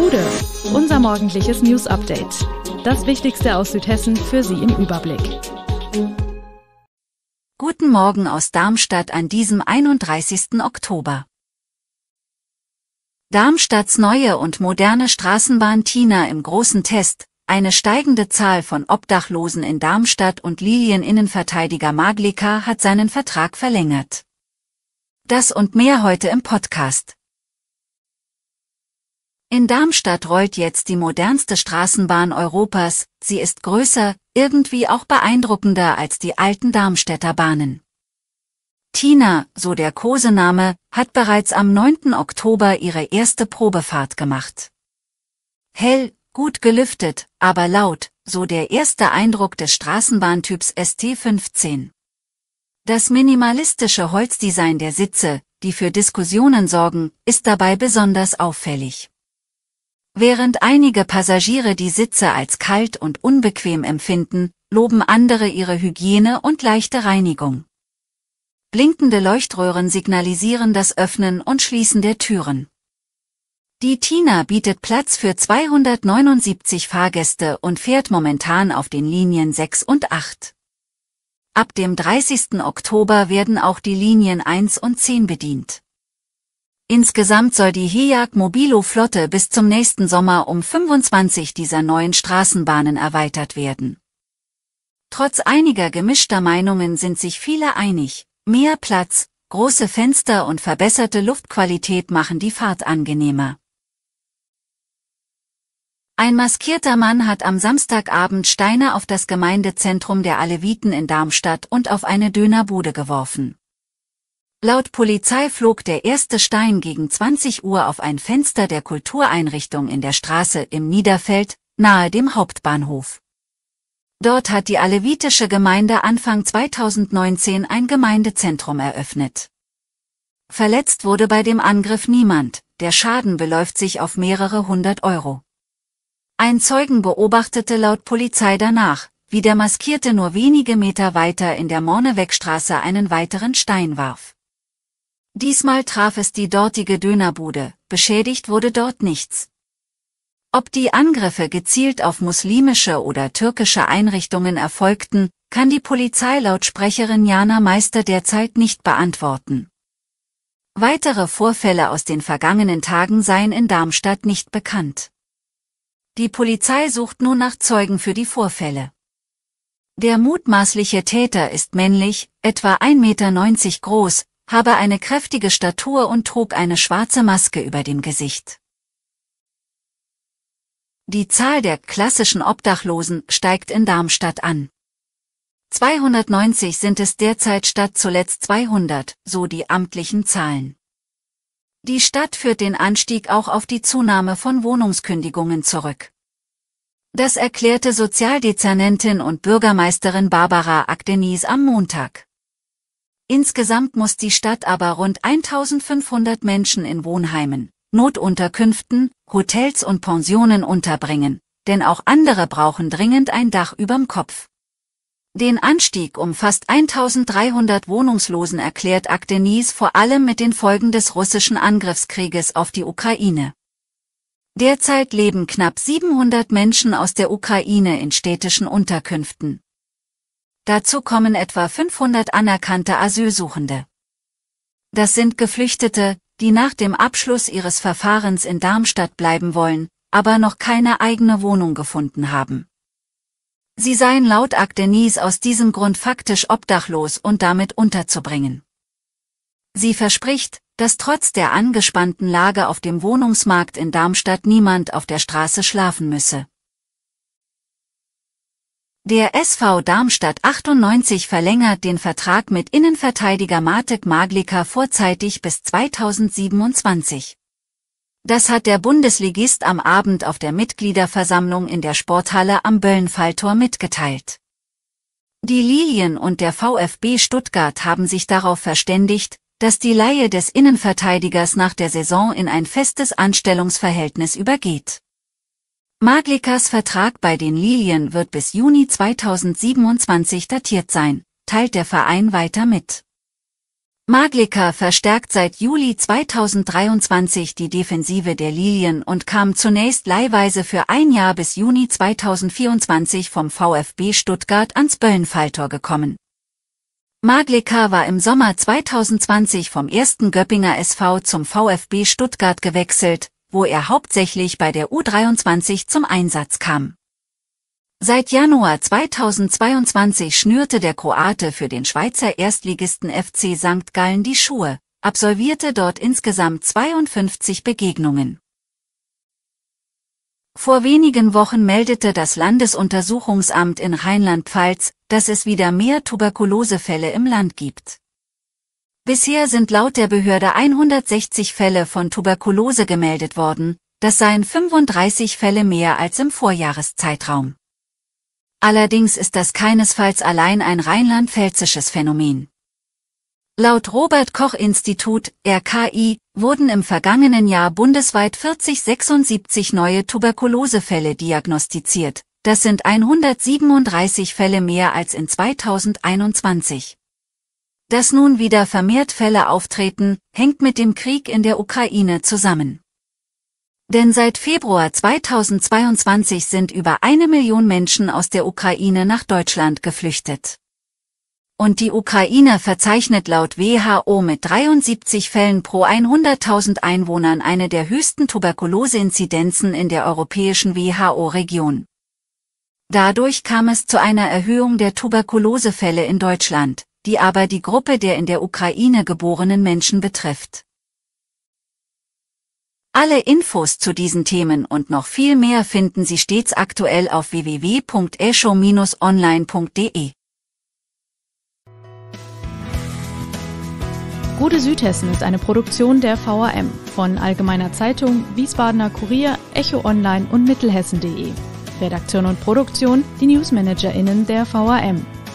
Hude, unser morgendliches News Update. Das Wichtigste aus Südhessen für Sie im Überblick. Guten Morgen aus Darmstadt an diesem 31. Oktober. Darmstadts neue und moderne Straßenbahn Tina im großen Test, eine steigende Zahl von Obdachlosen in Darmstadt und Lilieninnenverteidiger Maglika hat seinen Vertrag verlängert. Das und mehr heute im Podcast. In Darmstadt rollt jetzt die modernste Straßenbahn Europas, sie ist größer, irgendwie auch beeindruckender als die alten Darmstädter Bahnen. Tina, so der Kosename, hat bereits am 9. Oktober ihre erste Probefahrt gemacht. Hell, gut gelüftet, aber laut, so der erste Eindruck des Straßenbahntyps ST15. Das minimalistische Holzdesign der Sitze, die für Diskussionen sorgen, ist dabei besonders auffällig. Während einige Passagiere die Sitze als kalt und unbequem empfinden, loben andere ihre Hygiene und leichte Reinigung. Blinkende Leuchtröhren signalisieren das Öffnen und Schließen der Türen. Die Tina bietet Platz für 279 Fahrgäste und fährt momentan auf den Linien 6 und 8. Ab dem 30. Oktober werden auch die Linien 1 und 10 bedient. Insgesamt soll die HEAG Mobilo-Flotte bis zum nächsten Sommer um 25 dieser neuen Straßenbahnen erweitert werden. Trotz einiger gemischter Meinungen sind sich viele einig, mehr Platz, große Fenster und verbesserte Luftqualität machen die Fahrt angenehmer. Ein maskierter Mann hat am Samstagabend Steine auf das Gemeindezentrum der Aleviten in Darmstadt und auf eine Dönerbude geworfen. Laut Polizei flog der erste Stein gegen 20 Uhr auf ein Fenster der Kultureinrichtung in der Straße im Niederfeld, nahe dem Hauptbahnhof. Dort hat die alevitische Gemeinde Anfang 2019 ein Gemeindezentrum eröffnet. Verletzt wurde bei dem Angriff niemand, der Schaden beläuft sich auf mehrere hundert Euro. Ein Zeugen beobachtete laut Polizei danach, wie der Maskierte nur wenige Meter weiter in der Mornewegstraße einen weiteren Stein warf. Diesmal traf es die dortige Dönerbude, beschädigt wurde dort nichts. Ob die Angriffe gezielt auf muslimische oder türkische Einrichtungen erfolgten, kann die Polizei laut Sprecherin Jana Meister derzeit nicht beantworten. Weitere Vorfälle aus den vergangenen Tagen seien in Darmstadt nicht bekannt. Die Polizei sucht nun nach Zeugen für die Vorfälle. Der mutmaßliche Täter ist männlich, etwa 1,90 Meter groß, habe eine kräftige Statur und trug eine schwarze Maske über dem Gesicht. Die Zahl der klassischen Obdachlosen steigt in Darmstadt an. 290 sind es derzeit statt zuletzt 200, so die amtlichen Zahlen. Die Stadt führt den Anstieg auch auf die Zunahme von Wohnungskündigungen zurück. Das erklärte Sozialdezernentin und Bürgermeisterin Barbara Agdenis am Montag. Insgesamt muss die Stadt aber rund 1500 Menschen in Wohnheimen, Notunterkünften, Hotels und Pensionen unterbringen, denn auch andere brauchen dringend ein Dach überm Kopf. Den Anstieg um fast 1300 Wohnungslosen erklärt Akdenis vor allem mit den Folgen des russischen Angriffskrieges auf die Ukraine. Derzeit leben knapp 700 Menschen aus der Ukraine in städtischen Unterkünften. Dazu kommen etwa 500 anerkannte Asylsuchende. Das sind Geflüchtete, die nach dem Abschluss ihres Verfahrens in Darmstadt bleiben wollen, aber noch keine eigene Wohnung gefunden haben. Sie seien laut Agdenis aus diesem Grund faktisch obdachlos und damit unterzubringen. Sie verspricht, dass trotz der angespannten Lage auf dem Wohnungsmarkt in Darmstadt niemand auf der Straße schlafen müsse. Der SV Darmstadt 98 verlängert den Vertrag mit Innenverteidiger Matek Maglika vorzeitig bis 2027. Das hat der Bundesligist am Abend auf der Mitgliederversammlung in der Sporthalle am Böllenfalltor mitgeteilt. Die Lilien und der VfB Stuttgart haben sich darauf verständigt, dass die Laie des Innenverteidigers nach der Saison in ein festes Anstellungsverhältnis übergeht. Maglikas Vertrag bei den Lilien wird bis Juni 2027 datiert sein, teilt der Verein weiter mit. Maglika verstärkt seit Juli 2023 die Defensive der Lilien und kam zunächst leihweise für ein Jahr bis Juni 2024 vom VfB Stuttgart ans Böllenfalltor gekommen. Maglika war im Sommer 2020 vom ersten Göppinger SV zum VfB Stuttgart gewechselt, wo er hauptsächlich bei der U23 zum Einsatz kam. Seit Januar 2022 schnürte der Kroate für den Schweizer Erstligisten FC St. Gallen die Schuhe, absolvierte dort insgesamt 52 Begegnungen. Vor wenigen Wochen meldete das Landesuntersuchungsamt in Rheinland-Pfalz, dass es wieder mehr Tuberkulosefälle im Land gibt. Bisher sind laut der Behörde 160 Fälle von Tuberkulose gemeldet worden, das seien 35 Fälle mehr als im Vorjahreszeitraum. Allerdings ist das keinesfalls allein ein rheinland-pfälzisches Phänomen. Laut Robert Koch Institut RKI wurden im vergangenen Jahr bundesweit 4076 neue Tuberkulosefälle diagnostiziert. Das sind 137 Fälle mehr als in 2021. Dass nun wieder vermehrt Fälle auftreten, hängt mit dem Krieg in der Ukraine zusammen. Denn seit Februar 2022 sind über eine Million Menschen aus der Ukraine nach Deutschland geflüchtet. Und die Ukraine verzeichnet laut WHO mit 73 Fällen pro 100.000 Einwohnern eine der höchsten Tuberkuloseinzidenzen in der europäischen WHO-Region. Dadurch kam es zu einer Erhöhung der Tuberkulosefälle in Deutschland, die aber die Gruppe der in der Ukraine geborenen Menschen betrifft. Alle Infos zu diesen Themen und noch viel mehr finden Sie stets aktuell auf www.esho-online.de. Gute Südhessen ist eine Produktion der VRM von Allgemeiner Zeitung, Wiesbadener Kurier, Echo Online und Mittelhessen.de. Redaktion und Produktion, die Newsmanagerinnen der VRM.